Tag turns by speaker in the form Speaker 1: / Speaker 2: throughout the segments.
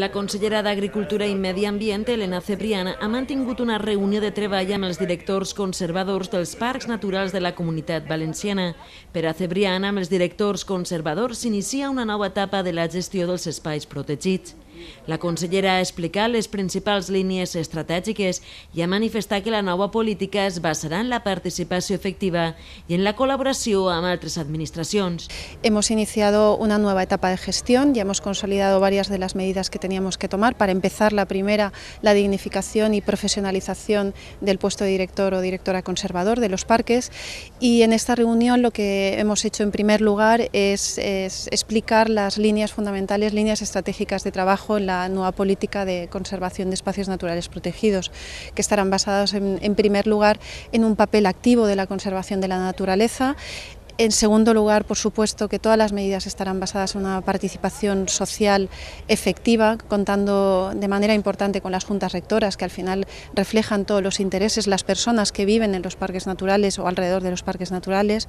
Speaker 1: La consellera d'Agricultura i Medi Ambient, Elena Cebrián, ha mantingut una reunió de treball amb els directors conservadors dels parcs naturals de la comunitat valenciana. Per a Cebrián, amb els directors conservadors s'inicia una nova etapa de la gestió dels espais protegits. La consellera ha explicado las principales líneas estratégicas y ha manifestado que la nova política es en la participación efectiva y en la colaboración con otras administraciones.
Speaker 2: Hemos iniciado una nueva etapa de gestión, y hemos consolidado varias de las medidas que teníamos que tomar. Para empezar, la primera, la dignificación y profesionalización del puesto de director o directora conservador de los parques. Y en esta reunión lo que hemos hecho en primer lugar es explicar las líneas fundamentales, líneas estratégicas de trabajo en la nueva política de conservación de espacios naturales protegidos, que estarán basados en primer lugar en un papel activo de la conservación de la naturaleza, en segundo lugar, por supuesto, que todas las medidas estarán basadas en una participación social efectiva, contando de manera importante con las juntas rectoras, que al final reflejan todos los intereses, las personas que viven en los parques naturales o alrededor de los parques naturales,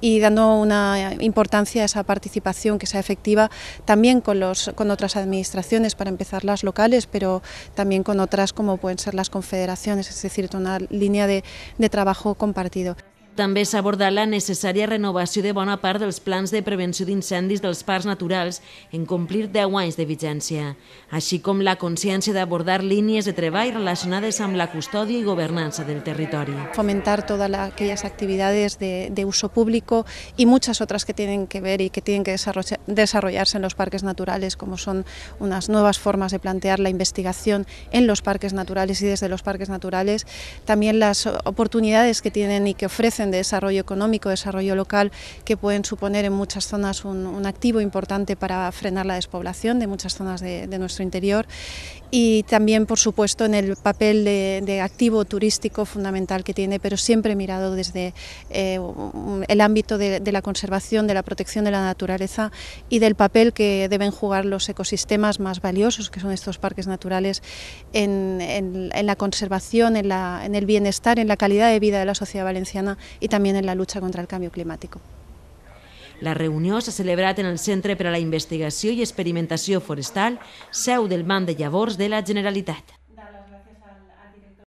Speaker 2: y dando una importancia a esa participación que sea efectiva también con, otras administraciones, para empezar las locales, pero también con otras como pueden ser las confederaciones, es decir, una línea de trabajo compartido.
Speaker 1: També s'aborda la necessària renovació de bona part dels plans de prevenció d'incendis dels parcs naturals en complir 10 anys de vigència, així com la consciència d'abordar línies de treball relacionades amb la custòdia i governança del territori.
Speaker 2: Fomentar totes aquelles activitats de, de i moltes altres que tenen que veure i que tenen que desenvolupar-se en els parcs naturals, com són unes noves formes de plantejar la investigació en els parcs naturals i des dels parcs naturals, també les oportunitats que tenen i que ofereixen de desarrollo económico, desarrollo local, que pueden suponer en muchas zonas un, activo importante para frenar la despoblación de muchas zonas de nuestro interior y también, por supuesto, en el papel de, activo turístico fundamental que tiene, pero siempre mirado desde eh, el ámbito de, la conservación, de la protección de la naturaleza y del papel que deben jugar los ecosistemas más valiosos, que son estos parques naturales, en, la conservación, en el bienestar, en la calidad de vida de la sociedad valenciana y también en la lucha contra el cambio climático.
Speaker 1: La reunió s'ha celebrat en el Centre per a la Investigació i Experimentació Forestal, seu del Banc de Llavors de la Generalitat.